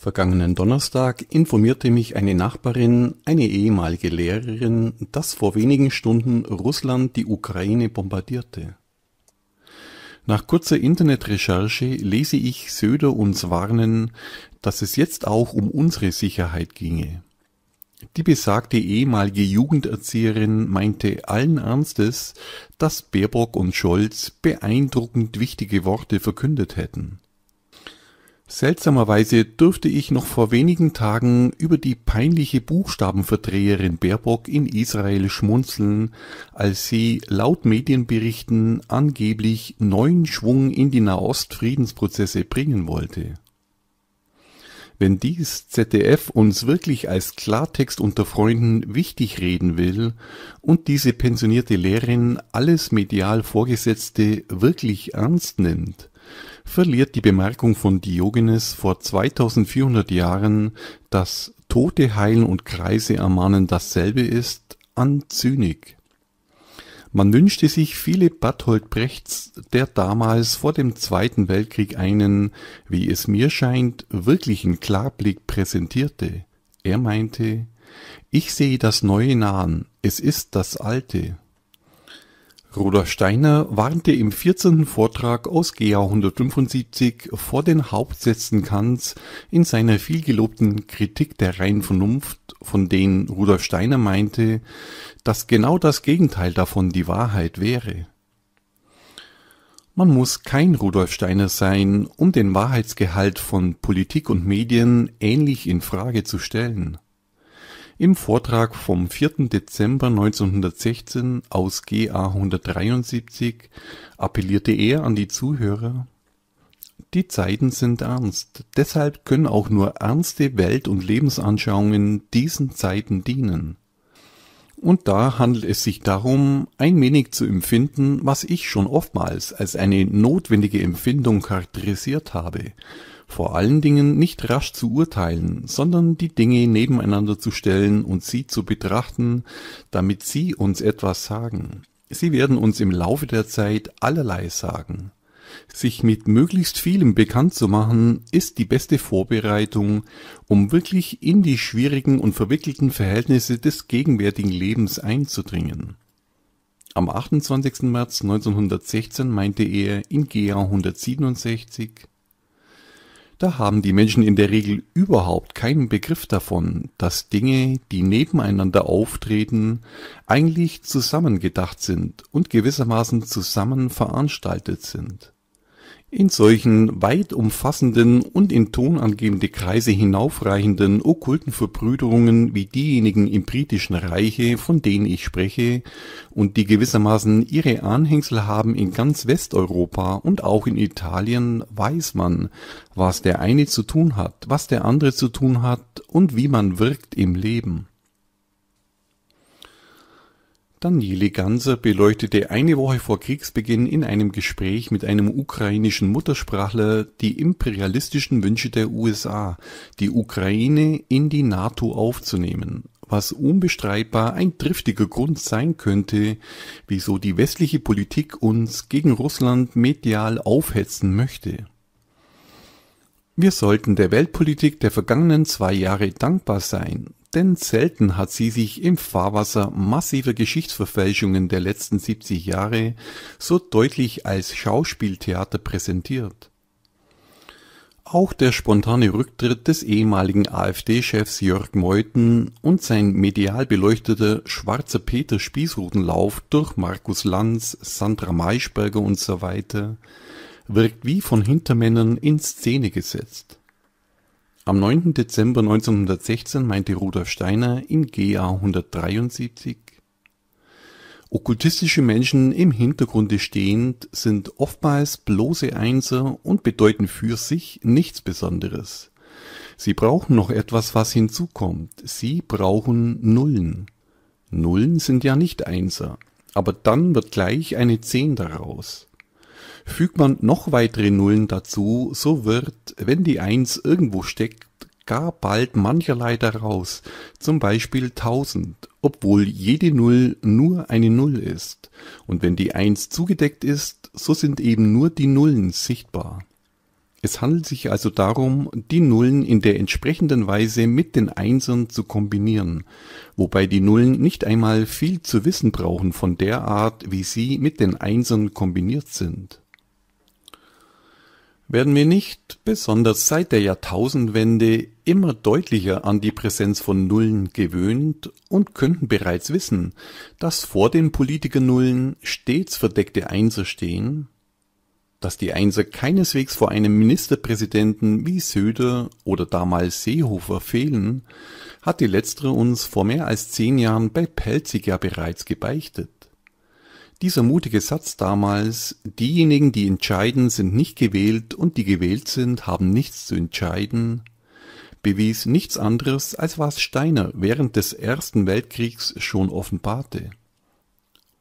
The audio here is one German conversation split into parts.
Vergangenen Donnerstag informierte mich eine Nachbarin, eine ehemalige Lehrerin, dass vor wenigen Stunden Russland die Ukraine bombardierte. Nach kurzer Internetrecherche lese ich, Söder uns warnen, dass es jetzt auch um unsere Sicherheit ginge. Die besagte ehemalige Jugenderzieherin meinte allen Ernstes, dass Baerbock und Scholz beeindruckend wichtige Worte verkündet hätten. Seltsamerweise dürfte ich noch vor wenigen Tagen über die peinliche Buchstabenverdreherin Baerbock in Israel schmunzeln, als sie laut Medienberichten angeblich neuen Schwung in die Nahost-Friedensprozesse bringen wollte. Wenn dies ZDF uns wirklich als Klartext unter Freunden wichtig reden will und diese pensionierte Lehrerin alles medial Vorgesetzte wirklich ernst nimmt, verliert die Bemerkung von Diogenes vor 2400 Jahren, dass Tote heilen und Kreise ermahnen dasselbe ist, an Zynik. Man wünschte sich viele Bertolt Brechts, der damals vor dem Zweiten Weltkrieg einen, wie es mir scheint, wirklichen Klarblick präsentierte. Er meinte, ich sehe das Neue nahen, es ist das Alte. Rudolf Steiner warnte im 14. Vortrag aus GA 175 vor den Hauptsätzen Kants in seiner vielgelobten Kritik der reinen Vernunft, von denen Rudolf Steiner meinte, dass genau das Gegenteil davon die Wahrheit wäre. Man muss kein Rudolf Steiner sein, um den Wahrheitsgehalt von Politik und Medien ähnlich in Frage zu stellen. Im Vortrag vom 4. Dezember 1916 aus GA 173 appellierte er an die Zuhörer: „ Die Zeiten sind ernst. Deshalb können auch nur ernste Welt und Lebensanschauungen diesen Zeiten dienen. Und da handelt es sich darum, ein wenig zu empfinden, was ich schon oftmals als eine notwendige Empfindung charakterisiert habe vor allen Dingen nicht rasch zu urteilen, sondern die Dinge nebeneinander zu stellen und sie zu betrachten, damit sie uns etwas sagen. Sie werden uns im Laufe der Zeit allerlei sagen. Sich mit möglichst vielem bekannt zu machen, ist die beste Vorbereitung, um wirklich in die schwierigen und verwickelten Verhältnisse des gegenwärtigen Lebens einzudringen. Am 28. März 1916 meinte er in GA 167 da haben die Menschen in der Regel überhaupt keinen Begriff davon, dass Dinge, die nebeneinander auftreten, eigentlich zusammengedacht sind und gewissermaßen zusammen veranstaltet sind. In solchen weit umfassenden und in tonangebende Kreise hinaufreichenden okkulten Verbrüderungen wie diejenigen im Britischen Reiche, von denen ich spreche und die gewissermaßen ihre Anhängsel haben in ganz Westeuropa und auch in Italien, weiß man, was der eine zu tun hat, was der andere zu tun hat und wie man wirkt im Leben Daniele Ganser beleuchtete eine Woche vor Kriegsbeginn in einem Gespräch mit einem ukrainischen Muttersprachler die imperialistischen Wünsche der USA, die Ukraine in die NATO aufzunehmen, was unbestreitbar ein triftiger Grund sein könnte, wieso die westliche Politik uns gegen Russland medial aufhetzen möchte. Wir sollten der Weltpolitik der vergangenen zwei Jahre dankbar sein, denn selten hat sie sich im Fahrwasser massiver Geschichtsverfälschungen der letzten 70 Jahre so deutlich als Schauspieltheater präsentiert. Auch der spontane Rücktritt des ehemaligen AfD-Chefs Jörg Meuthen und sein medial beleuchteter schwarzer Peter Spießrutenlauf durch Markus Lanz, Sandra Maischberger und so weiter wirkt wie von Hintermännern in Szene gesetzt. Am 9. Dezember 1916 meinte Rudolf Steiner in GA 173: „ Okkultistische Menschen im Hintergrunde stehend sind oftmals bloße Einser und bedeuten für sich nichts Besonderes. Sie brauchen noch etwas, was hinzukommt. Sie brauchen Nullen. Nullen sind ja nicht Einser, aber dann wird gleich eine Zehn daraus Fügt man noch weitere Nullen dazu, so wird, wenn die Eins irgendwo steckt, gar bald mancherlei daraus, zum Beispiel 1000, obwohl jede Null nur eine Null ist. Und wenn die Eins zugedeckt ist, so sind eben nur die Nullen sichtbar. Es handelt sich also darum, die Nullen in der entsprechenden Weise mit den Einsern zu kombinieren, wobei die Nullen nicht einmal viel zu wissen brauchen von der Art, wie sie mit den Einsern kombiniert sind. Werden wir nicht, besonders seit der Jahrtausendwende, immer deutlicher an die Präsenz von Nullen gewöhnt und könnten bereits wissen, dass vor den Politikernullen stets verdeckte Einser stehen, dass die Einser keineswegs vor einem Ministerpräsidenten wie Söder oder damals Seehofer fehlen, hat die letztere uns vor mehr als zehn Jahren bei Pelziger bereits gebeichtet. Dieser mutige Satz damals Diejenigen, die entscheiden, sind nicht gewählt und die gewählt sind, haben nichts zu entscheiden, bewies nichts anderes, als was Steiner während des Ersten Weltkriegs schon offenbarte.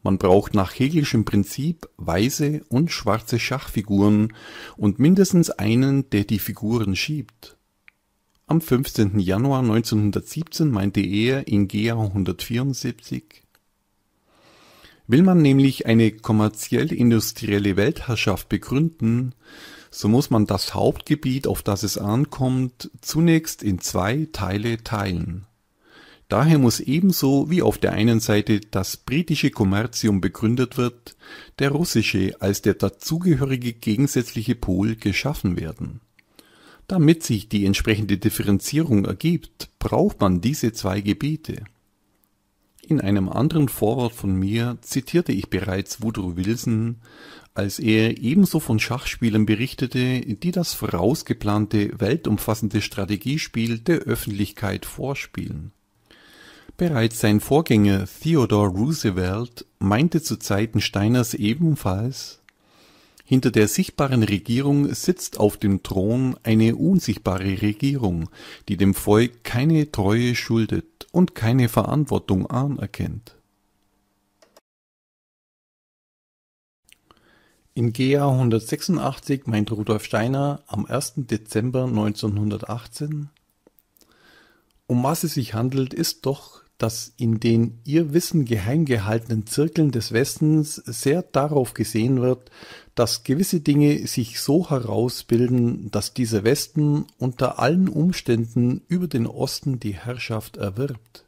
Man braucht nach Hegelischem Prinzip weiße und schwarze Schachfiguren und mindestens einen, der die Figuren schiebt. Am 15. Januar 1917 meinte er in GA 174 Will man nämlich eine kommerziell-industrielle Weltherrschaft begründen, so muss man das Hauptgebiet, auf das es ankommt, zunächst in zwei Teile teilen. Daher muss ebenso wie auf der einen Seite das britische Kommerzium begründet wird, der russische als der dazugehörige gegensätzliche Pol geschaffen werden. Damit sich die entsprechende Differenzierung ergibt, braucht man diese zwei Gebiete in einem anderen Vorwort von mir zitierte ich bereits Woodrow Wilson, als er ebenso von Schachspielern berichtete, die das vorausgeplante weltumfassende Strategiespiel der Öffentlichkeit vorspielen. Bereits sein Vorgänger Theodore Roosevelt meinte zu Zeiten Steiners ebenfalls hinter der sichtbaren Regierung sitzt auf dem Thron eine unsichtbare Regierung, die dem Volk keine Treue schuldet und keine Verantwortung anerkennt. In GA 186 meint Rudolf Steiner am 1. Dezember 1918 Um was es sich handelt, ist doch dass in den ihr Wissen geheim gehaltenen Zirkeln des Westens sehr darauf gesehen wird, dass gewisse Dinge sich so herausbilden, dass dieser Westen unter allen Umständen über den Osten die Herrschaft erwirbt.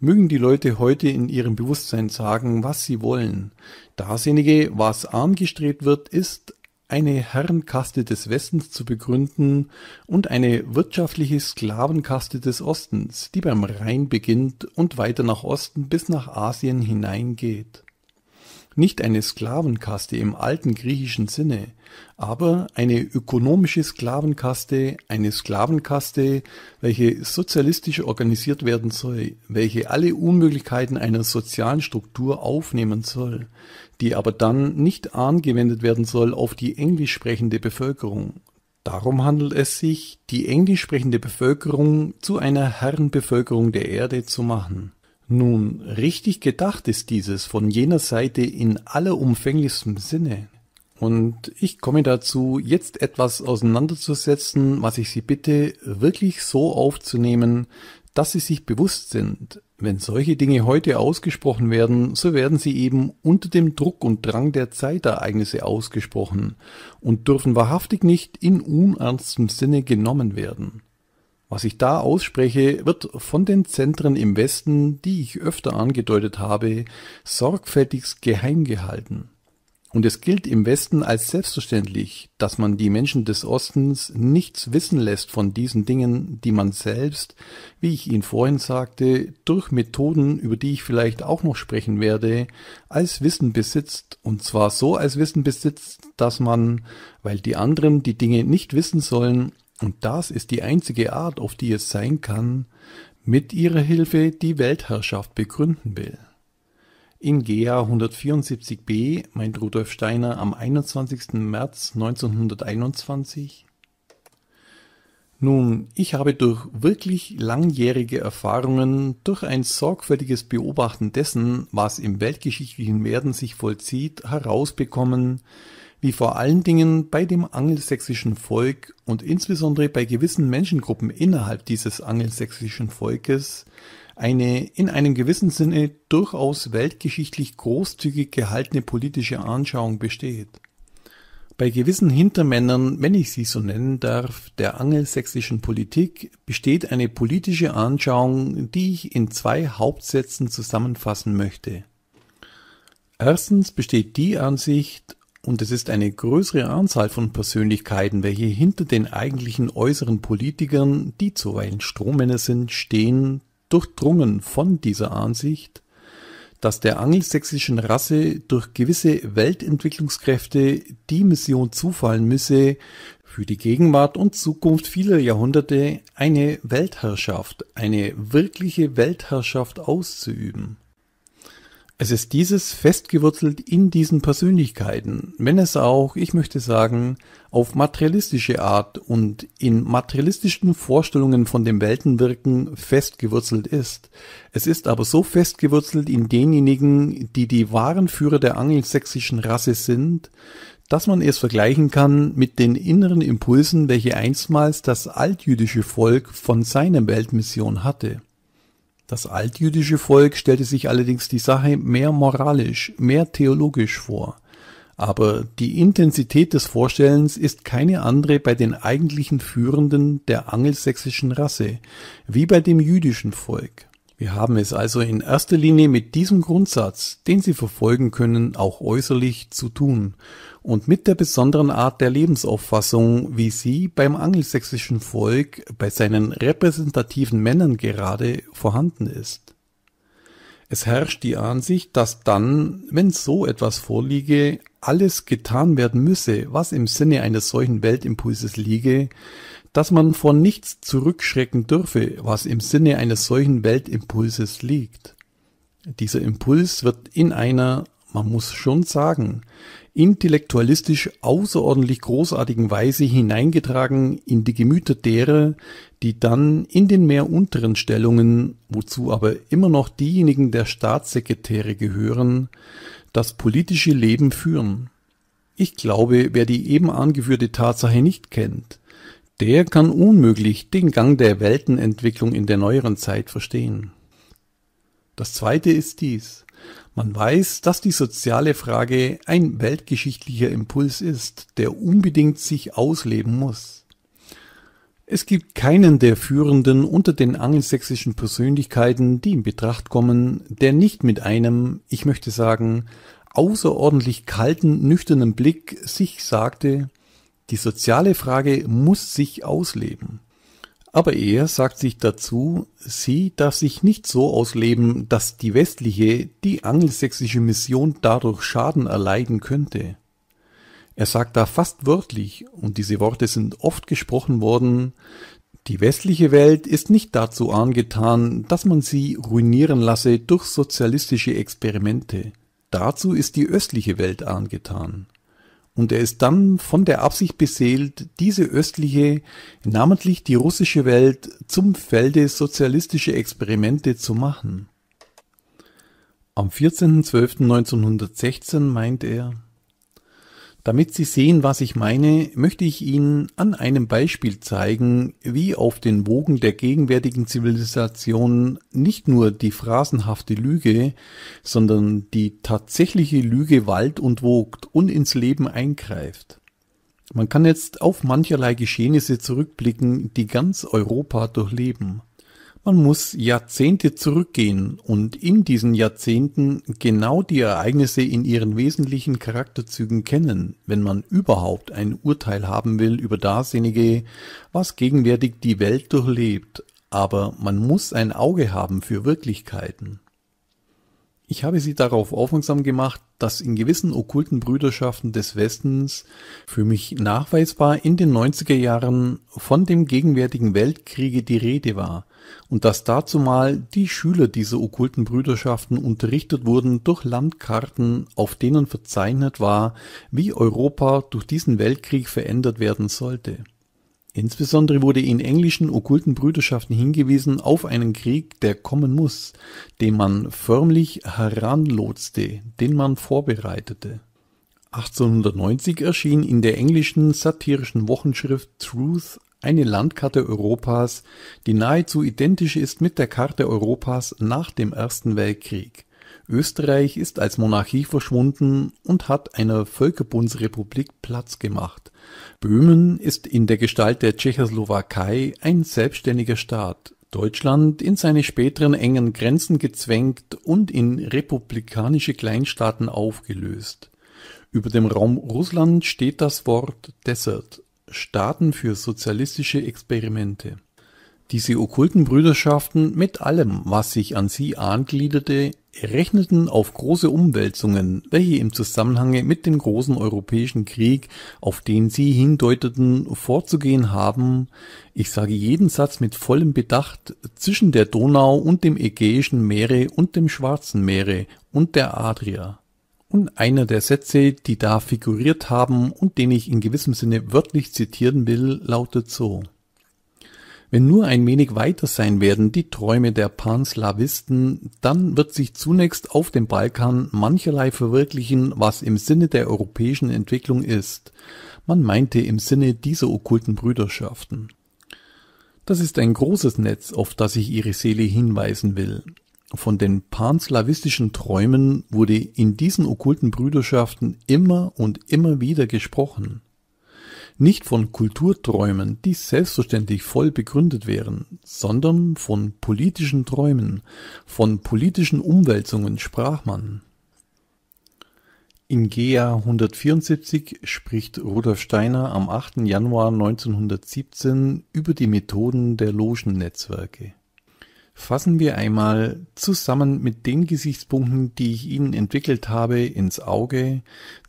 Mögen die Leute heute in ihrem Bewusstsein sagen, was sie wollen. Dasjenige, was arm gestrebt wird, ist eine Herrenkaste des Westens zu begründen und eine wirtschaftliche Sklavenkaste des Ostens, die beim Rhein beginnt und weiter nach Osten bis nach Asien hineingeht nicht eine Sklavenkaste im alten griechischen Sinne, aber eine ökonomische Sklavenkaste, eine Sklavenkaste, welche sozialistisch organisiert werden soll, welche alle Unmöglichkeiten einer sozialen Struktur aufnehmen soll, die aber dann nicht angewendet werden soll auf die englisch sprechende Bevölkerung. Darum handelt es sich, die englisch sprechende Bevölkerung zu einer Herrenbevölkerung der Erde zu machen. Nun, richtig gedacht ist dieses von jener Seite in allerumfänglichstem Sinne. Und ich komme dazu, jetzt etwas auseinanderzusetzen, was ich Sie bitte, wirklich so aufzunehmen, dass Sie sich bewusst sind, wenn solche Dinge heute ausgesprochen werden, so werden sie eben unter dem Druck und Drang der Zeitereignisse ausgesprochen und dürfen wahrhaftig nicht in unernstem Sinne genommen werden. Was ich da ausspreche, wird von den Zentren im Westen, die ich öfter angedeutet habe, sorgfältigst geheim gehalten. Und es gilt im Westen als selbstverständlich, dass man die Menschen des Ostens nichts wissen lässt von diesen Dingen, die man selbst, wie ich Ihnen vorhin sagte, durch Methoden, über die ich vielleicht auch noch sprechen werde, als Wissen besitzt, und zwar so als Wissen besitzt, dass man, weil die anderen die Dinge nicht wissen sollen, und das ist die einzige Art, auf die es sein kann, mit ihrer Hilfe die Weltherrschaft begründen will. In GA 174b meint Rudolf Steiner am 21. März 1921 nun, ich habe durch wirklich langjährige Erfahrungen, durch ein sorgfältiges Beobachten dessen, was im weltgeschichtlichen Werden sich vollzieht, herausbekommen, wie vor allen Dingen bei dem angelsächsischen Volk und insbesondere bei gewissen Menschengruppen innerhalb dieses angelsächsischen Volkes eine in einem gewissen Sinne durchaus weltgeschichtlich großzügig gehaltene politische Anschauung besteht. Bei gewissen Hintermännern, wenn ich sie so nennen darf, der angelsächsischen Politik besteht eine politische Anschauung, die ich in zwei Hauptsätzen zusammenfassen möchte. Erstens besteht die Ansicht, und es ist eine größere Anzahl von Persönlichkeiten, welche hinter den eigentlichen äußeren Politikern, die zuweilen Strohmänner sind, stehen, durchdrungen von dieser Ansicht, dass der angelsächsischen Rasse durch gewisse Weltentwicklungskräfte die Mission zufallen müsse, für die Gegenwart und Zukunft vieler Jahrhunderte eine Weltherrschaft, eine wirkliche Weltherrschaft auszuüben. Es ist dieses festgewurzelt in diesen Persönlichkeiten, wenn es auch, ich möchte sagen, auf materialistische Art und in materialistischen Vorstellungen von dem Weltenwirken festgewurzelt ist. Es ist aber so festgewurzelt in denjenigen, die die wahren Führer der angelsächsischen Rasse sind, dass man es vergleichen kann mit den inneren Impulsen, welche einstmals das altjüdische Volk von seiner Weltmission hatte. Das altjüdische Volk stellte sich allerdings die Sache mehr moralisch, mehr theologisch vor. Aber die Intensität des Vorstellens ist keine andere bei den eigentlichen Führenden der angelsächsischen Rasse, wie bei dem jüdischen Volk. Wir haben es also in erster Linie mit diesem Grundsatz, den sie verfolgen können, auch äußerlich zu tun und mit der besonderen Art der Lebensauffassung, wie sie beim angelsächsischen Volk bei seinen repräsentativen Männern gerade vorhanden ist. Es herrscht die Ansicht, dass dann, wenn so etwas vorliege, alles getan werden müsse, was im Sinne eines solchen Weltimpulses liege, dass man vor nichts zurückschrecken dürfe, was im Sinne eines solchen Weltimpulses liegt. Dieser Impuls wird in einer, man muss schon sagen, intellektualistisch außerordentlich großartigen Weise hineingetragen in die Gemüter derer, die dann in den mehr unteren Stellungen, wozu aber immer noch diejenigen der Staatssekretäre gehören, das politische Leben führen. Ich glaube, wer die eben angeführte Tatsache nicht kennt, der kann unmöglich den Gang der Weltenentwicklung in der neueren Zeit verstehen. Das zweite ist dies. Man weiß, dass die soziale Frage ein weltgeschichtlicher Impuls ist, der unbedingt sich ausleben muss. Es gibt keinen der Führenden unter den angelsächsischen Persönlichkeiten, die in Betracht kommen, der nicht mit einem, ich möchte sagen, außerordentlich kalten, nüchternen Blick sich sagte, die soziale Frage muss sich ausleben. Aber er sagt sich dazu, sie darf sich nicht so ausleben, dass die westliche, die angelsächsische Mission dadurch Schaden erleiden könnte. Er sagt da fast wörtlich, und diese Worte sind oft gesprochen worden, die westliche Welt ist nicht dazu angetan, dass man sie ruinieren lasse durch sozialistische Experimente. Dazu ist die östliche Welt angetan und er ist dann von der Absicht beseelt, diese östliche, namentlich die russische Welt zum Felde sozialistischer Experimente zu machen. Am 14.12.1916 meint er damit Sie sehen, was ich meine, möchte ich Ihnen an einem Beispiel zeigen, wie auf den Wogen der gegenwärtigen Zivilisation nicht nur die phrasenhafte Lüge, sondern die tatsächliche Lüge wald und wogt und ins Leben eingreift. Man kann jetzt auf mancherlei Geschehnisse zurückblicken, die ganz Europa durchleben. Man muss Jahrzehnte zurückgehen und in diesen Jahrzehnten genau die Ereignisse in ihren wesentlichen Charakterzügen kennen, wenn man überhaupt ein Urteil haben will über dasjenige, was gegenwärtig die Welt durchlebt, aber man muss ein Auge haben für Wirklichkeiten. Ich habe sie darauf aufmerksam gemacht, dass in gewissen okkulten Brüderschaften des Westens für mich nachweisbar in den 90er Jahren von dem gegenwärtigen Weltkriege die Rede war, und dass dazumal die Schüler dieser okkulten Brüderschaften unterrichtet wurden durch Landkarten, auf denen verzeichnet war, wie Europa durch diesen Weltkrieg verändert werden sollte. Insbesondere wurde in englischen okkulten Brüderschaften hingewiesen auf einen Krieg, der kommen muss, den man förmlich heranlotste, den man vorbereitete. 1890 erschien in der englischen satirischen Wochenschrift Truth eine Landkarte Europas, die nahezu identisch ist mit der Karte Europas nach dem Ersten Weltkrieg. Österreich ist als Monarchie verschwunden und hat einer Völkerbundsrepublik Platz gemacht. Böhmen ist in der Gestalt der Tschechoslowakei ein selbstständiger Staat, Deutschland in seine späteren engen Grenzen gezwängt und in republikanische Kleinstaaten aufgelöst. Über dem Raum Russland steht das Wort Desert, Staaten für sozialistische Experimente, diese okkulten Brüderschaften mit allem, was sich an sie angliederte, rechneten auf große Umwälzungen, welche im Zusammenhange mit dem großen europäischen Krieg, auf den sie hindeuteten, vorzugehen haben, ich sage jeden Satz mit vollem Bedacht, zwischen der Donau und dem Ägäischen Meere und dem Schwarzen Meere und der Adria und einer der Sätze, die da figuriert haben und den ich in gewissem Sinne wörtlich zitieren will, lautet so. Wenn nur ein wenig weiter sein werden die Träume der Panslawisten, dann wird sich zunächst auf dem Balkan mancherlei verwirklichen, was im Sinne der europäischen Entwicklung ist. Man meinte im Sinne dieser okkulten Brüderschaften. Das ist ein großes Netz, auf das ich Ihre Seele hinweisen will. Von den panslawistischen Träumen wurde in diesen okkulten Brüderschaften immer und immer wieder gesprochen. Nicht von Kulturträumen, die selbstverständlich voll begründet wären, sondern von politischen Träumen, von politischen Umwälzungen sprach man. In GEA 174 spricht Rudolf Steiner am 8. Januar 1917 über die Methoden der Logennetzwerke. Fassen wir einmal zusammen mit den Gesichtspunkten, die ich Ihnen entwickelt habe, ins Auge,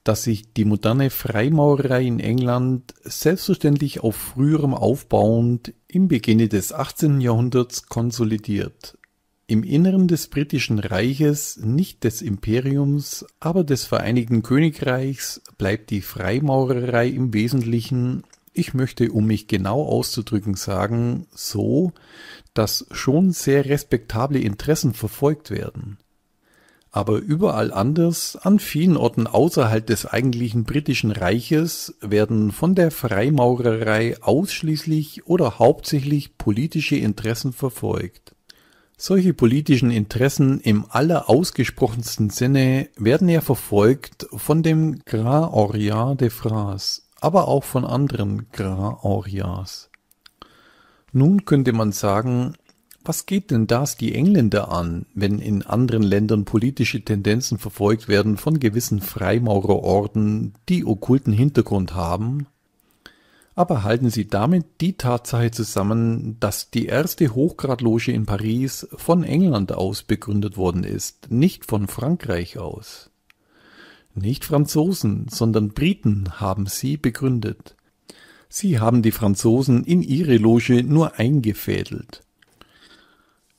dass sich die moderne Freimaurerei in England selbstverständlich auf früherem aufbauend im Beginne des 18. Jahrhunderts konsolidiert. Im Inneren des Britischen Reiches, nicht des Imperiums, aber des Vereinigten Königreichs bleibt die Freimaurerei im Wesentlichen ich möchte, um mich genau auszudrücken, sagen, so, dass schon sehr respektable Interessen verfolgt werden. Aber überall anders, an vielen Orten außerhalb des eigentlichen britischen Reiches, werden von der Freimaurerei ausschließlich oder hauptsächlich politische Interessen verfolgt. Solche politischen Interessen im allerausgesprochensten Sinne werden ja verfolgt von dem Grand Orient de France, aber auch von anderen Grand-Orias. Nun könnte man sagen, was geht denn das die Engländer an, wenn in anderen Ländern politische Tendenzen verfolgt werden von gewissen Freimaurerorden, die okkulten Hintergrund haben? Aber halten Sie damit die Tatsache zusammen, dass die erste Hochgradloge in Paris von England aus begründet worden ist, nicht von Frankreich aus. Nicht Franzosen, sondern Briten haben sie begründet. Sie haben die Franzosen in ihre Loge nur eingefädelt.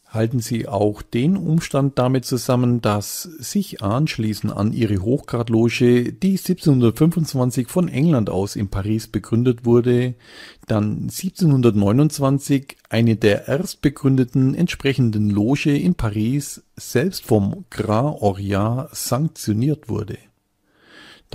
Halten Sie auch den Umstand damit zusammen, dass sich anschließend an Ihre Hochgradloge, die 1725 von England aus in Paris begründet wurde, dann 1729 eine der erstbegründeten entsprechenden Loge in Paris selbst vom Grand Orient sanktioniert wurde.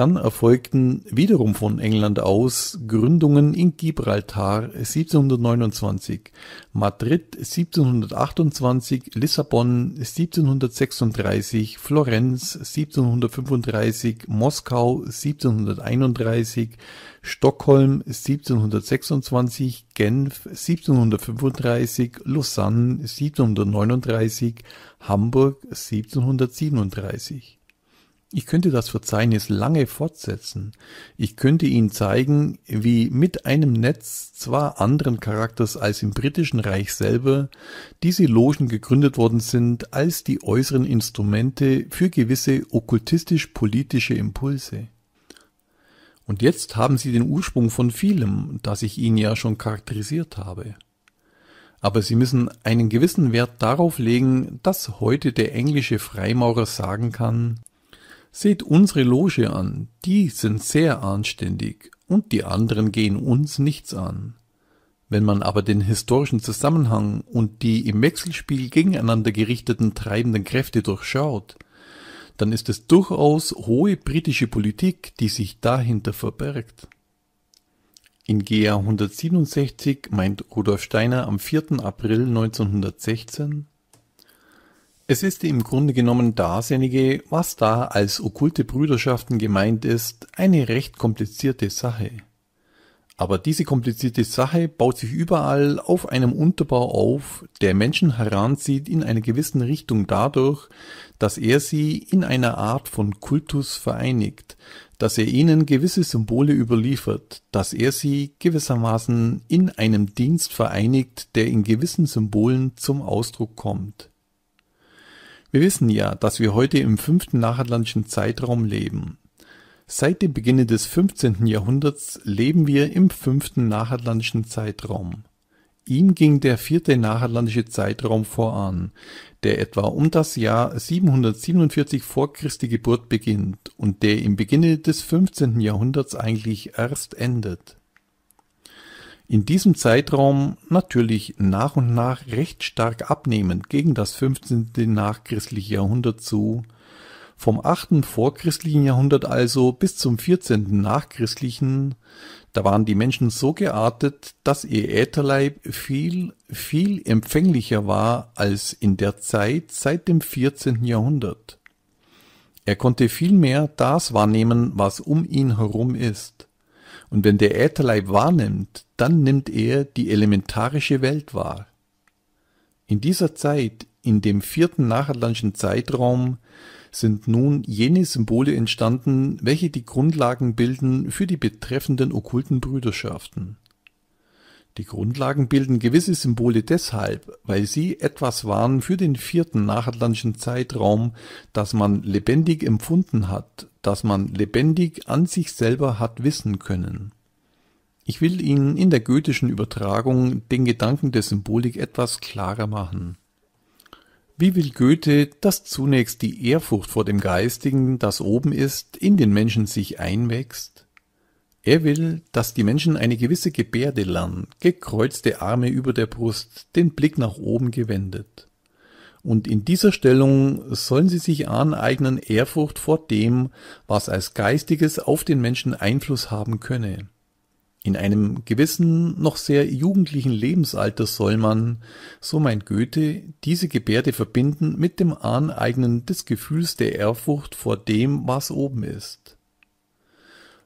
Dann erfolgten wiederum von England aus Gründungen in Gibraltar 1729, Madrid 1728, Lissabon 1736, Florenz 1735, Moskau 1731, Stockholm 1726, Genf 1735, Lausanne 1739, Hamburg 1737. Ich könnte das Verzeichnis lange fortsetzen. Ich könnte Ihnen zeigen, wie mit einem Netz zwar anderen Charakters als im britischen Reich selber diese Logen gegründet worden sind als die äußeren Instrumente für gewisse okkultistisch-politische Impulse. Und jetzt haben Sie den Ursprung von vielem, das ich Ihnen ja schon charakterisiert habe aber sie müssen einen gewissen Wert darauf legen, dass heute der englische Freimaurer sagen kann, Seht unsere Loge an, die sind sehr anständig und die anderen gehen uns nichts an. Wenn man aber den historischen Zusammenhang und die im Wechselspiel gegeneinander gerichteten treibenden Kräfte durchschaut, dann ist es durchaus hohe britische Politik, die sich dahinter verbergt. In GA 167 meint Rudolf Steiner am 4. April 1916, es ist im Grunde genommen dasjenige, was da als okkulte Brüderschaften gemeint ist, eine recht komplizierte Sache. Aber diese komplizierte Sache baut sich überall auf einem Unterbau auf, der Menschen heranzieht in einer gewissen Richtung dadurch, dass er sie in einer Art von Kultus vereinigt, dass er ihnen gewisse Symbole überliefert, dass er sie gewissermaßen in einem Dienst vereinigt, der in gewissen Symbolen zum Ausdruck kommt. Wir wissen ja, dass wir heute im fünften nachatlantischen Zeitraum leben. Seit dem Beginne des 15. Jahrhunderts leben wir im fünften nachatlantischen Zeitraum. Ihm ging der vierte nachatlantische Zeitraum voran, der etwa um das Jahr 747 vor Christi Geburt beginnt und der im Beginne des 15. Jahrhunderts eigentlich erst endet in diesem Zeitraum natürlich nach und nach recht stark abnehmend gegen das 15. nachchristliche Jahrhundert zu, vom 8. vorchristlichen Jahrhundert also bis zum 14. nachchristlichen, da waren die Menschen so geartet, dass ihr Ätherleib viel, viel empfänglicher war als in der Zeit seit dem 14. Jahrhundert. Er konnte viel mehr das wahrnehmen, was um ihn herum ist. Und wenn der Ätherleib wahrnimmt, dann nimmt er die elementarische Welt wahr. In dieser Zeit, in dem vierten nachatlantischen Zeitraum, sind nun jene Symbole entstanden, welche die Grundlagen bilden für die betreffenden okkulten Brüderschaften. Die Grundlagen bilden gewisse Symbole deshalb, weil sie etwas waren für den vierten nachatlantischen Zeitraum, das man lebendig empfunden hat, das man lebendig an sich selber hat wissen können. Ich will Ihnen in der goethischen Übertragung den Gedanken der Symbolik etwas klarer machen. Wie will Goethe, dass zunächst die Ehrfurcht vor dem Geistigen, das oben ist, in den Menschen sich einwächst? Er will, dass die Menschen eine gewisse Gebärde lernen, gekreuzte Arme über der Brust, den Blick nach oben gewendet. Und in dieser Stellung sollen sie sich aneignen Ehrfurcht vor dem, was als Geistiges auf den Menschen Einfluss haben könne. In einem gewissen, noch sehr jugendlichen Lebensalter soll man, so meint Goethe, diese Gebärde verbinden mit dem Aneignen des Gefühls der Ehrfurcht vor dem, was oben ist.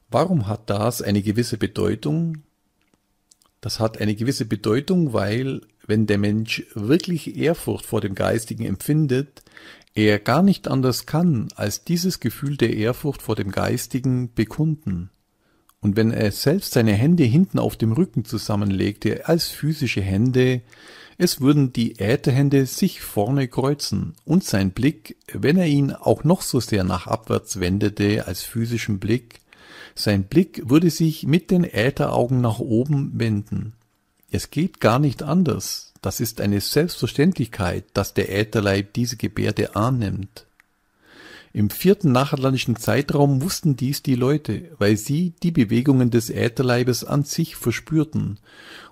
Warum hat das eine gewisse Bedeutung? Das hat eine gewisse Bedeutung, weil, wenn der Mensch wirklich Ehrfurcht vor dem Geistigen empfindet, er gar nicht anders kann, als dieses Gefühl der Ehrfurcht vor dem Geistigen bekunden. Und wenn er selbst seine Hände hinten auf dem Rücken zusammenlegte als physische Hände, es würden die Ätherhände sich vorne kreuzen und sein Blick, wenn er ihn auch noch so sehr nach abwärts wendete als physischen Blick, sein Blick würde sich mit den Ätheraugen nach oben wenden. Es geht gar nicht anders. Das ist eine Selbstverständlichkeit, dass der Ätherleib diese Gebärde annimmt. Im vierten nachatlantischen Zeitraum wussten dies die Leute, weil sie die Bewegungen des Ätherleibes an sich verspürten,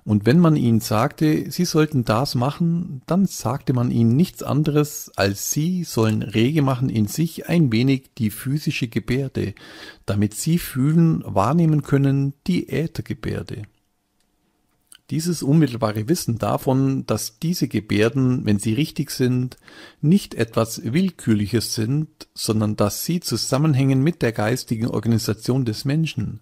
und wenn man ihnen sagte, sie sollten das machen, dann sagte man ihnen nichts anderes, als sie sollen rege machen in sich ein wenig die physische Gebärde, damit sie fühlen, wahrnehmen können die Äthergebärde. Dieses unmittelbare Wissen davon, dass diese Gebärden, wenn sie richtig sind, nicht etwas Willkürliches sind, sondern dass sie zusammenhängen mit der geistigen Organisation des Menschen,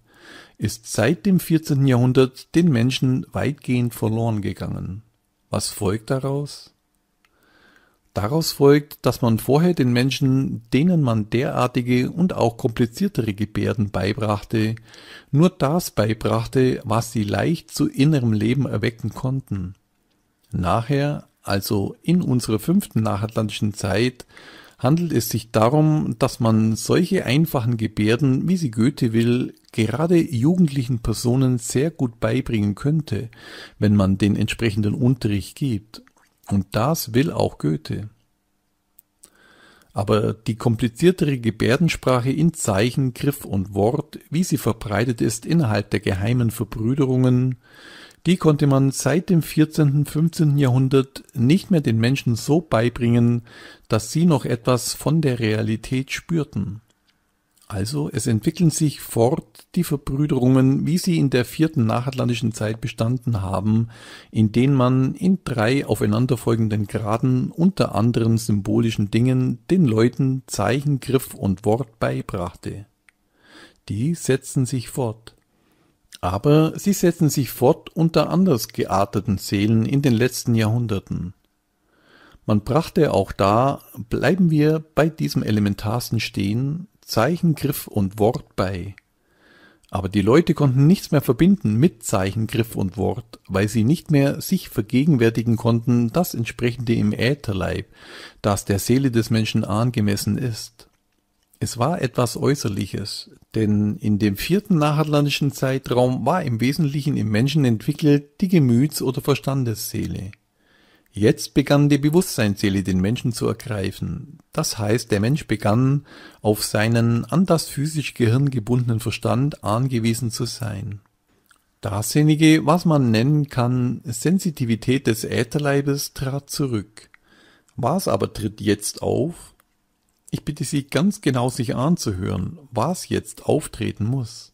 ist seit dem 14. Jahrhundert den Menschen weitgehend verloren gegangen. Was folgt daraus? Daraus folgt, dass man vorher den Menschen, denen man derartige und auch kompliziertere Gebärden beibrachte, nur das beibrachte, was sie leicht zu innerem Leben erwecken konnten. Nachher, also in unserer fünften nachatlantischen Zeit, handelt es sich darum, dass man solche einfachen Gebärden, wie sie Goethe will, gerade jugendlichen Personen sehr gut beibringen könnte, wenn man den entsprechenden Unterricht gibt. Und das will auch Goethe. Aber die kompliziertere Gebärdensprache in Zeichen, Griff und Wort, wie sie verbreitet ist innerhalb der geheimen Verbrüderungen, die konnte man seit dem 14. 15. Jahrhundert nicht mehr den Menschen so beibringen, dass sie noch etwas von der Realität spürten. Also es entwickeln sich fort die Verbrüderungen, wie sie in der vierten nachatlantischen Zeit bestanden haben, in denen man in drei aufeinanderfolgenden Graden unter anderen symbolischen Dingen den Leuten Zeichen, Griff und Wort beibrachte. Die setzen sich fort. Aber sie setzen sich fort unter anders gearteten Seelen in den letzten Jahrhunderten. Man brachte auch da, bleiben wir bei diesem Elementarsten stehen, Zeichengriff und Wort bei. Aber die Leute konnten nichts mehr verbinden mit Zeichengriff und Wort, weil sie nicht mehr sich vergegenwärtigen konnten, das entsprechende im Ätherleib, das der Seele des Menschen angemessen ist. Es war etwas Äußerliches, denn in dem vierten nachatlantischen Zeitraum war im Wesentlichen im Menschen entwickelt die Gemüts- oder Verstandesseele. Jetzt begann die Bewusstseinsseele den Menschen zu ergreifen. Das heißt, der Mensch begann, auf seinen an das physische Gehirn gebundenen Verstand angewiesen zu sein. Dasjenige, was man nennen kann, Sensitivität des Ätherleibes trat zurück. Was aber tritt jetzt auf? Ich bitte Sie ganz genau sich anzuhören, was jetzt auftreten muss.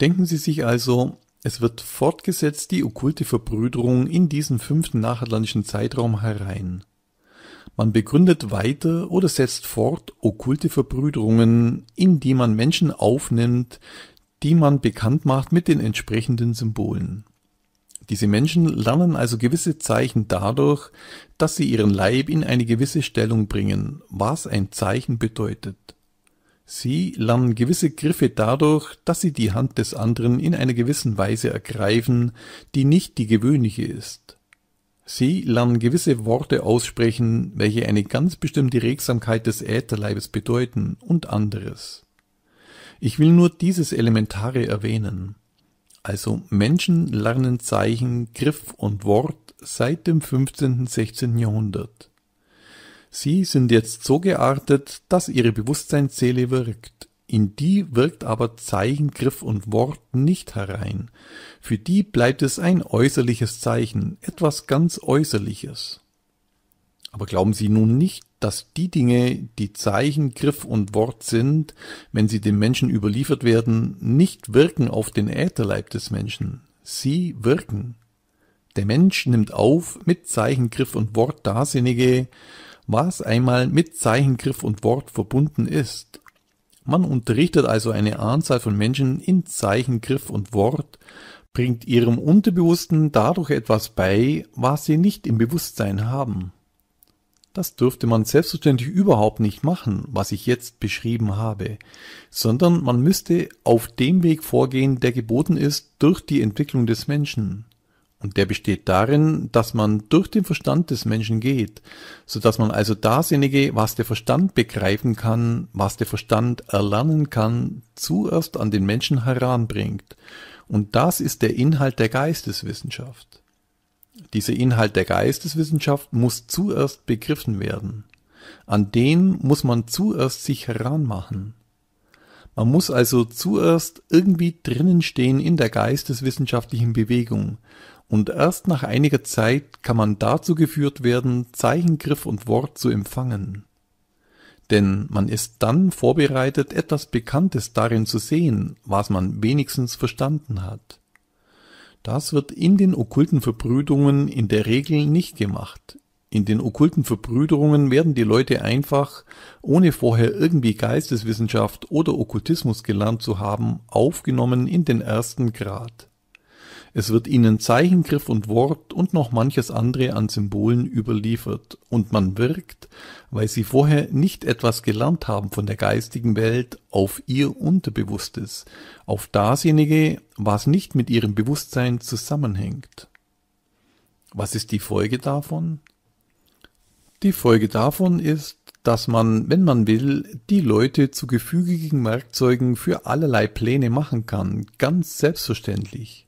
Denken Sie sich also es wird fortgesetzt die okkulte Verbrüderung in diesen fünften nachatlantischen Zeitraum herein. Man begründet weiter oder setzt fort okkulte Verbrüderungen, in die man Menschen aufnimmt, die man bekannt macht mit den entsprechenden Symbolen. Diese Menschen lernen also gewisse Zeichen dadurch, dass sie ihren Leib in eine gewisse Stellung bringen, was ein Zeichen bedeutet. Sie lernen gewisse Griffe dadurch, dass sie die Hand des anderen in einer gewissen Weise ergreifen, die nicht die gewöhnliche ist. Sie lernen gewisse Worte aussprechen, welche eine ganz bestimmte Regsamkeit des Ätherleibes bedeuten und anderes. Ich will nur dieses Elementare erwähnen. Also Menschen lernen Zeichen, Griff und Wort seit dem 15. 16. Jahrhundert. Sie sind jetzt so geartet, dass ihre Bewusstseinsseele wirkt. In die wirkt aber Zeichen, Griff und Wort nicht herein. Für die bleibt es ein äußerliches Zeichen, etwas ganz Äußerliches. Aber glauben Sie nun nicht, dass die Dinge, die Zeichen, Griff und Wort sind, wenn sie dem Menschen überliefert werden, nicht wirken auf den Ätherleib des Menschen. Sie wirken. Der Mensch nimmt auf mit Zeichen, Griff und Wort Darsinnige, was einmal mit Zeichengriff und Wort verbunden ist. Man unterrichtet also eine Anzahl von Menschen in Zeichengriff und Wort, bringt ihrem Unterbewussten dadurch etwas bei, was sie nicht im Bewusstsein haben. Das dürfte man selbstverständlich überhaupt nicht machen, was ich jetzt beschrieben habe, sondern man müsste auf dem Weg vorgehen, der geboten ist durch die Entwicklung des Menschen. Und der besteht darin, dass man durch den Verstand des Menschen geht, so dass man also dasjenige, was der Verstand begreifen kann, was der Verstand erlernen kann, zuerst an den Menschen heranbringt. Und das ist der Inhalt der Geisteswissenschaft. Dieser Inhalt der Geisteswissenschaft muss zuerst begriffen werden. An den muss man zuerst sich heranmachen. Man muss also zuerst irgendwie drinnen stehen in der geisteswissenschaftlichen Bewegung, und erst nach einiger Zeit kann man dazu geführt werden, Zeichengriff und Wort zu empfangen. Denn man ist dann vorbereitet, etwas Bekanntes darin zu sehen, was man wenigstens verstanden hat. Das wird in den okkulten Verbrüderungen in der Regel nicht gemacht. In den okkulten Verbrüderungen werden die Leute einfach, ohne vorher irgendwie Geisteswissenschaft oder Okkultismus gelernt zu haben, aufgenommen in den ersten Grad. Es wird ihnen Zeichengriff und Wort und noch manches andere an Symbolen überliefert, und man wirkt, weil sie vorher nicht etwas gelernt haben von der geistigen Welt, auf ihr Unterbewusstes, auf dasjenige, was nicht mit ihrem Bewusstsein zusammenhängt. Was ist die Folge davon? Die Folge davon ist, dass man, wenn man will, die Leute zu gefügigen Werkzeugen für allerlei Pläne machen kann, ganz selbstverständlich.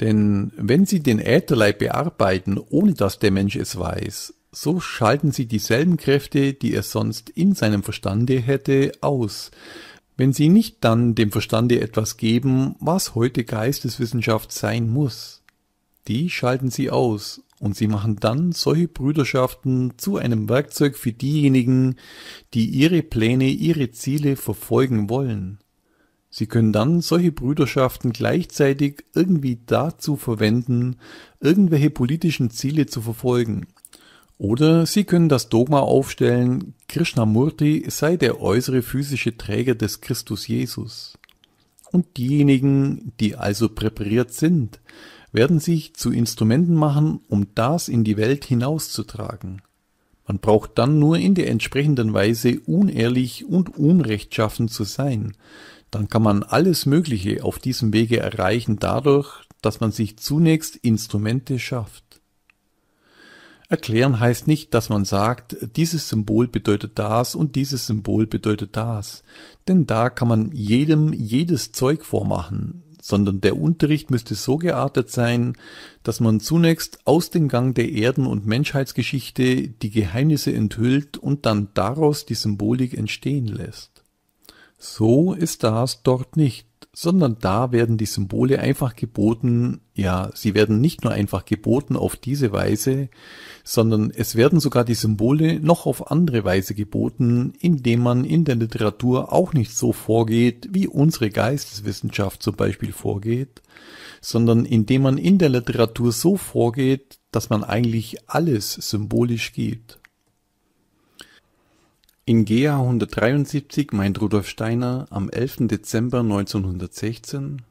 Denn wenn Sie den Ätherleib bearbeiten, ohne dass der Mensch es weiß, so schalten Sie dieselben Kräfte, die er sonst in seinem Verstande hätte, aus. Wenn Sie nicht dann dem Verstande etwas geben, was heute Geisteswissenschaft sein muss, die schalten Sie aus und Sie machen dann solche Brüderschaften zu einem Werkzeug für diejenigen, die Ihre Pläne, Ihre Ziele verfolgen wollen. Sie können dann solche Brüderschaften gleichzeitig irgendwie dazu verwenden, irgendwelche politischen Ziele zu verfolgen. Oder Sie können das Dogma aufstellen, Krishnamurti sei der äußere physische Träger des Christus Jesus. Und diejenigen, die also präpariert sind, werden sich zu Instrumenten machen, um das in die Welt hinauszutragen. Man braucht dann nur in der entsprechenden Weise unehrlich und unrechtschaffen zu sein, dann kann man alles Mögliche auf diesem Wege erreichen dadurch, dass man sich zunächst Instrumente schafft. Erklären heißt nicht, dass man sagt, dieses Symbol bedeutet das und dieses Symbol bedeutet das, denn da kann man jedem jedes Zeug vormachen, sondern der Unterricht müsste so geartet sein, dass man zunächst aus dem Gang der Erden- und Menschheitsgeschichte die Geheimnisse enthüllt und dann daraus die Symbolik entstehen lässt. So ist das dort nicht, sondern da werden die Symbole einfach geboten, ja, sie werden nicht nur einfach geboten auf diese Weise, sondern es werden sogar die Symbole noch auf andere Weise geboten, indem man in der Literatur auch nicht so vorgeht, wie unsere Geisteswissenschaft zum Beispiel vorgeht, sondern indem man in der Literatur so vorgeht, dass man eigentlich alles symbolisch gibt. In GA 173 meint Rudolf Steiner am 11. Dezember 1916: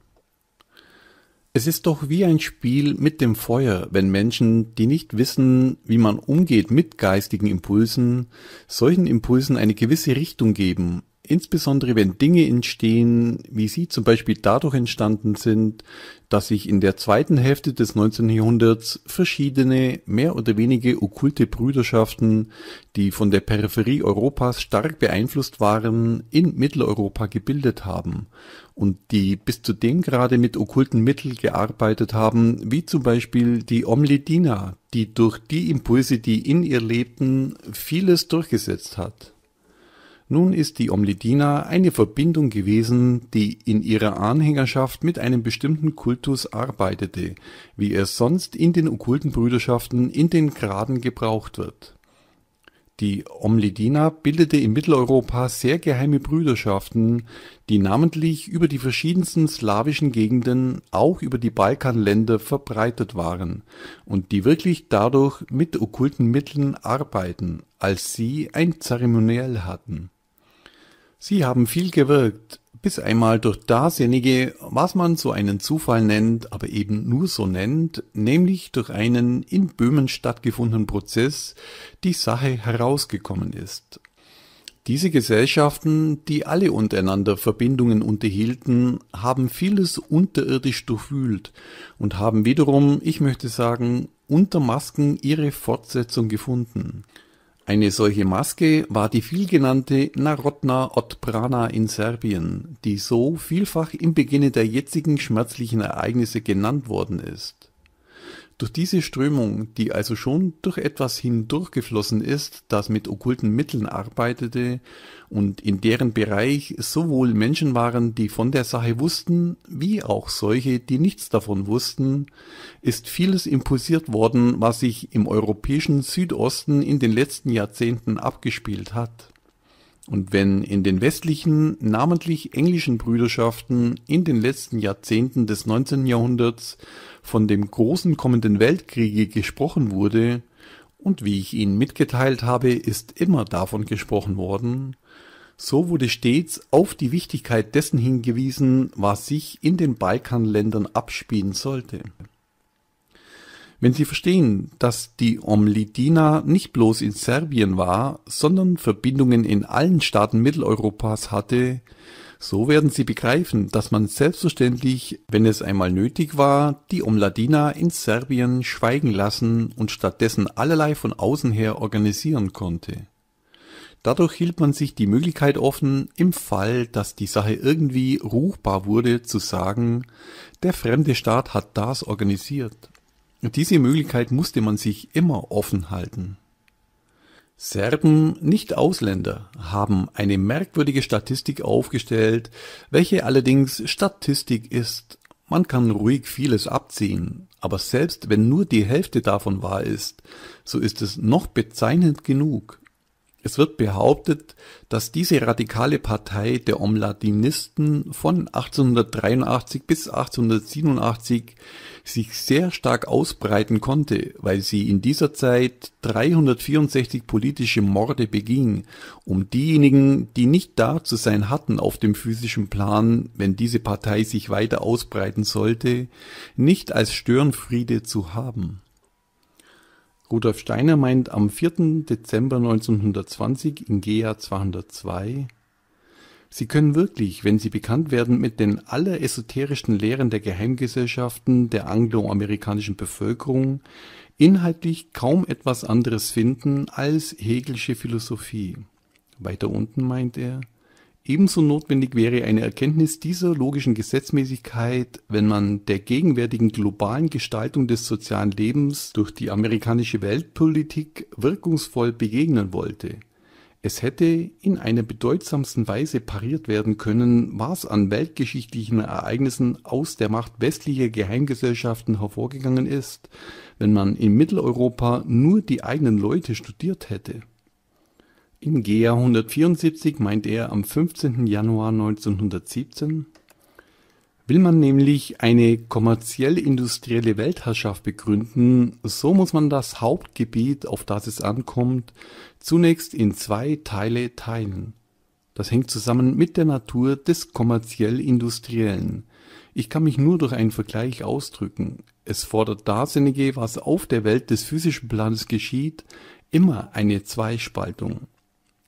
„ Es ist doch wie ein Spiel mit dem Feuer, wenn Menschen, die nicht wissen, wie man umgeht mit geistigen Impulsen, solchen Impulsen eine gewisse Richtung geben Insbesondere wenn Dinge entstehen, wie sie zum Beispiel dadurch entstanden sind, dass sich in der zweiten Hälfte des 19. Jahrhunderts verschiedene, mehr oder weniger okkulte Brüderschaften, die von der Peripherie Europas stark beeinflusst waren, in Mitteleuropa gebildet haben und die bis zu dem gerade mit okkulten Mitteln gearbeitet haben, wie zum Beispiel die Omlidina, die durch die Impulse, die in ihr lebten, vieles durchgesetzt hat. Nun ist die Omlidina eine Verbindung gewesen, die in ihrer Anhängerschaft mit einem bestimmten Kultus arbeitete, wie er sonst in den okkulten Brüderschaften in den Graden gebraucht wird. Die Omlidina bildete in Mitteleuropa sehr geheime Brüderschaften, die namentlich über die verschiedensten slawischen Gegenden, auch über die Balkanländer verbreitet waren und die wirklich dadurch mit okkulten Mitteln arbeiten, als sie ein Zeremoniell hatten Sie haben viel gewirkt, bis einmal durch dasjenige, was man so einen Zufall nennt, aber eben nur so nennt, nämlich durch einen in Böhmen stattgefundenen Prozess, die Sache herausgekommen ist. Diese Gesellschaften, die alle untereinander Verbindungen unterhielten, haben vieles unterirdisch durchwühlt und haben wiederum, ich möchte sagen, unter Masken ihre Fortsetzung gefunden. Eine solche Maske war die vielgenannte Narodna Otprana in Serbien, die so vielfach im Beginne der jetzigen schmerzlichen Ereignisse genannt worden ist durch diese Strömung, die also schon durch etwas hindurchgeflossen ist, das mit okkulten Mitteln arbeitete und in deren Bereich sowohl Menschen waren, die von der Sache wussten, wie auch solche, die nichts davon wussten, ist vieles impulsiert worden, was sich im europäischen Südosten in den letzten Jahrzehnten abgespielt hat und wenn in den westlichen, namentlich englischen Brüderschaften in den letzten Jahrzehnten des 19. Jahrhunderts von dem großen kommenden Weltkriege gesprochen wurde, und wie ich Ihnen mitgeteilt habe, ist immer davon gesprochen worden, so wurde stets auf die Wichtigkeit dessen hingewiesen, was sich in den Balkanländern abspielen sollte. Wenn Sie verstehen, dass die Omlidina nicht bloß in Serbien war, sondern Verbindungen in allen Staaten Mitteleuropas hatte, so werden Sie begreifen, dass man selbstverständlich, wenn es einmal nötig war, die Omladina in Serbien schweigen lassen und stattdessen allerlei von außen her organisieren konnte. Dadurch hielt man sich die Möglichkeit offen, im Fall, dass die Sache irgendwie ruchbar wurde, zu sagen, der fremde Staat hat das organisiert. Diese Möglichkeit musste man sich immer offen halten. Serben, nicht Ausländer, haben eine merkwürdige Statistik aufgestellt, welche allerdings Statistik ist. Man kann ruhig vieles abziehen, aber selbst wenn nur die Hälfte davon wahr ist, so ist es noch bezeichnend genug. Es wird behauptet, dass diese radikale Partei der Omladinisten von 1883 bis 1887 sich sehr stark ausbreiten konnte, weil sie in dieser Zeit 364 politische Morde beging, um diejenigen, die nicht da zu sein hatten auf dem physischen Plan, wenn diese Partei sich weiter ausbreiten sollte, nicht als Störenfriede zu haben Rudolf Steiner meint am 4. Dezember 1920 in GEA 202: „ Sie können wirklich, wenn sie bekannt werden, mit den alleresoterischen Lehren der Geheimgesellschaften der anglo-amerikanischen Bevölkerung inhaltlich kaum etwas anderes finden als Hegelsche Philosophie. “Weiter unten meint er Ebenso notwendig wäre eine Erkenntnis dieser logischen Gesetzmäßigkeit, wenn man der gegenwärtigen globalen Gestaltung des sozialen Lebens durch die amerikanische Weltpolitik wirkungsvoll begegnen wollte. Es hätte in einer bedeutsamsten Weise pariert werden können, was an weltgeschichtlichen Ereignissen aus der Macht westlicher Geheimgesellschaften hervorgegangen ist, wenn man in Mitteleuropa nur die eigenen Leute studiert hätte. In GA 174 meint er am 15. Januar 1917 Will man nämlich eine kommerziell-industrielle Weltherrschaft begründen, so muss man das Hauptgebiet, auf das es ankommt, zunächst in zwei Teile teilen. Das hängt zusammen mit der Natur des kommerziell-industriellen. Ich kann mich nur durch einen Vergleich ausdrücken. Es fordert Dasjenige, was auf der Welt des physischen Planes geschieht, immer eine Zweispaltung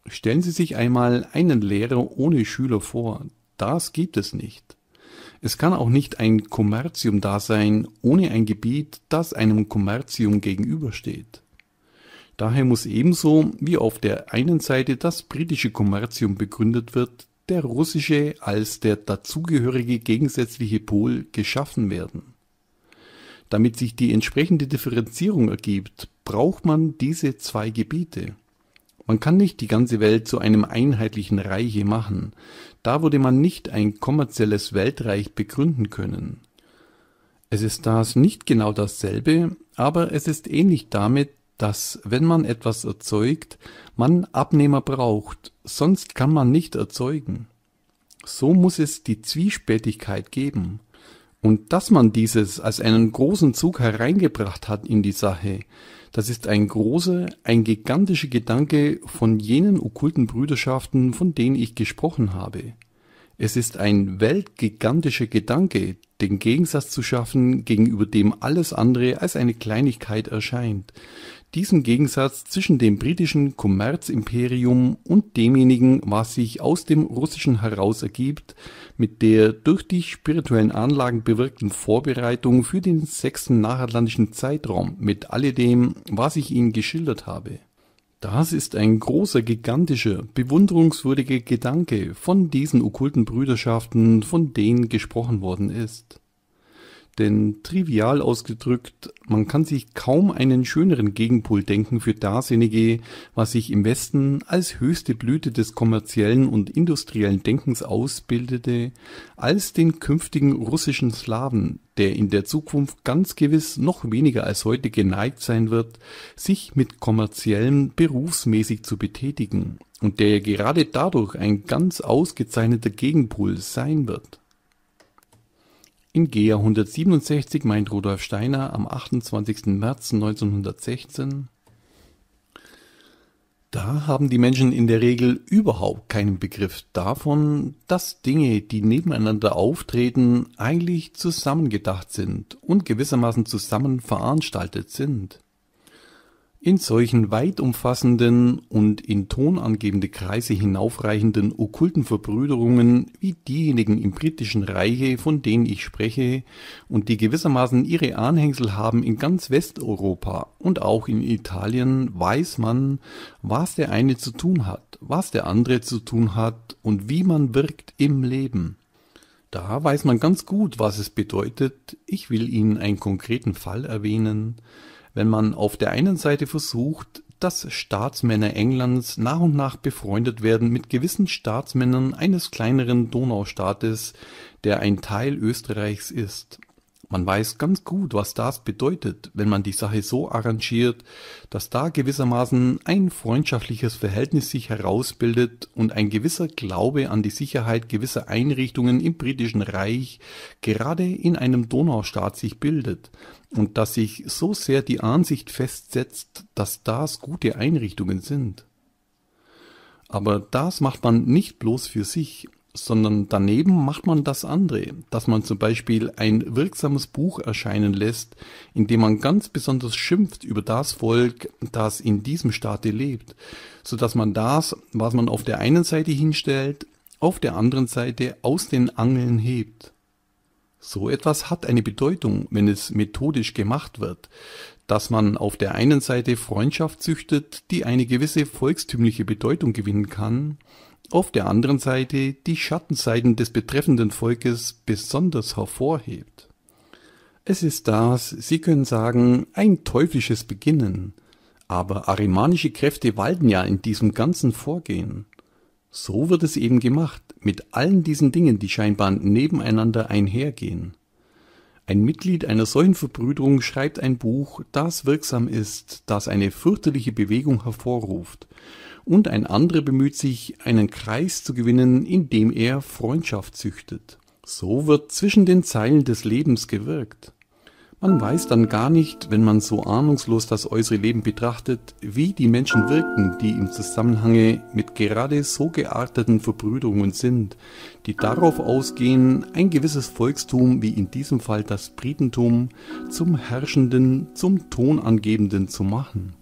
Stellen Sie sich einmal einen Lehrer ohne Schüler vor. Das gibt es nicht. Es kann auch nicht ein Kommerzium da sein ohne ein Gebiet, das einem Kommerzium gegenübersteht. Daher muss ebenso wie auf der einen Seite das britische Kommerzium begründet wird, der russische als der dazugehörige gegensätzliche Pol geschaffen werden. Damit sich die entsprechende Differenzierung ergibt, braucht man diese zwei Gebiete. Man kann nicht die ganze Welt zu einem einheitlichen Reiche machen. Da würde man nicht ein kommerzielles Weltreich begründen können. Es ist das nicht genau dasselbe, aber es ist ähnlich damit, dass wenn man etwas erzeugt, man Abnehmer braucht, sonst kann man nicht erzeugen. So muss es die Zwiespätigkeit geben. Und dass man dieses als einen großen Zug hereingebracht hat in die Sache, das ist ein großer, ein gigantischer Gedanke von jenen okkulten Brüderschaften, von denen ich gesprochen habe. Es ist ein weltgigantischer Gedanke, den Gegensatz zu schaffen, gegenüber dem alles andere als eine Kleinigkeit erscheint. Diesen Gegensatz zwischen dem britischen Kommerzimperium und demjenigen, was sich aus dem Russischen heraus ergibt, mit der durch die spirituellen Anlagen bewirkten Vorbereitung für den sechsten nachatlantischen Zeitraum, mit alledem, was ich Ihnen geschildert habe. Das ist ein großer, gigantischer, bewunderungswürdiger Gedanke von diesen okkulten Brüderschaften, von denen gesprochen worden ist. Denn trivial ausgedrückt, man kann sich kaum einen schöneren Gegenpol denken für dasjenige, was sich im Westen als höchste Blüte des kommerziellen und industriellen Denkens ausbildete, als den künftigen russischen Slawen, der in der Zukunft ganz gewiss noch weniger als heute geneigt sein wird, sich mit kommerziellem berufsmäßig zu betätigen und der gerade dadurch ein ganz ausgezeichneter Gegenpol sein wird. In Gea 167 meint Rudolf Steiner am 28. März 1916, da haben die Menschen in der Regel überhaupt keinen Begriff davon, dass Dinge, die nebeneinander auftreten, eigentlich zusammengedacht sind und gewissermaßen zusammen veranstaltet sind. In solchen weit umfassenden und in tonangebende Kreise hinaufreichenden okkulten Verbrüderungen wie diejenigen im Britischen Reiche, von denen ich spreche und die gewissermaßen ihre Anhängsel haben in ganz Westeuropa und auch in Italien, weiß man, was der eine zu tun hat, was der andere zu tun hat und wie man wirkt im Leben. Da weiß man ganz gut, was es bedeutet. Ich will Ihnen einen konkreten Fall erwähnen, wenn man auf der einen Seite versucht, dass Staatsmänner Englands nach und nach befreundet werden mit gewissen Staatsmännern eines kleineren Donaustaates, der ein Teil Österreichs ist man weiß ganz gut, was das bedeutet, wenn man die Sache so arrangiert, dass da gewissermaßen ein freundschaftliches Verhältnis sich herausbildet und ein gewisser Glaube an die Sicherheit gewisser Einrichtungen im britischen Reich gerade in einem Donaustaat sich bildet und dass sich so sehr die Ansicht festsetzt, dass das gute Einrichtungen sind. Aber das macht man nicht bloß für sich, sondern daneben macht man das andere, dass man zum Beispiel ein wirksames Buch erscheinen lässt, in dem man ganz besonders schimpft über das Volk, das in diesem Staate lebt, so dass man das, was man auf der einen Seite hinstellt, auf der anderen Seite aus den Angeln hebt. So etwas hat eine Bedeutung, wenn es methodisch gemacht wird, dass man auf der einen Seite Freundschaft züchtet, die eine gewisse volkstümliche Bedeutung gewinnen kann, auf der anderen Seite die Schattenseiten des betreffenden Volkes besonders hervorhebt. Es ist das, Sie können sagen, ein teuflisches Beginnen, aber arimanische Kräfte walten ja in diesem ganzen Vorgehen. So wird es eben gemacht, mit allen diesen Dingen, die scheinbar nebeneinander einhergehen. Ein Mitglied einer solchen Verbrüderung schreibt ein Buch, das wirksam ist, das eine fürchterliche Bewegung hervorruft, und ein anderer bemüht sich, einen Kreis zu gewinnen, indem er Freundschaft züchtet. So wird zwischen den Zeilen des Lebens gewirkt. Man weiß dann gar nicht, wenn man so ahnungslos das äußere Leben betrachtet, wie die Menschen wirken, die im Zusammenhange mit gerade so gearteten Verbrüderungen sind, die darauf ausgehen, ein gewisses Volkstum, wie in diesem Fall das Britentum, zum Herrschenden, zum Tonangebenden zu machen.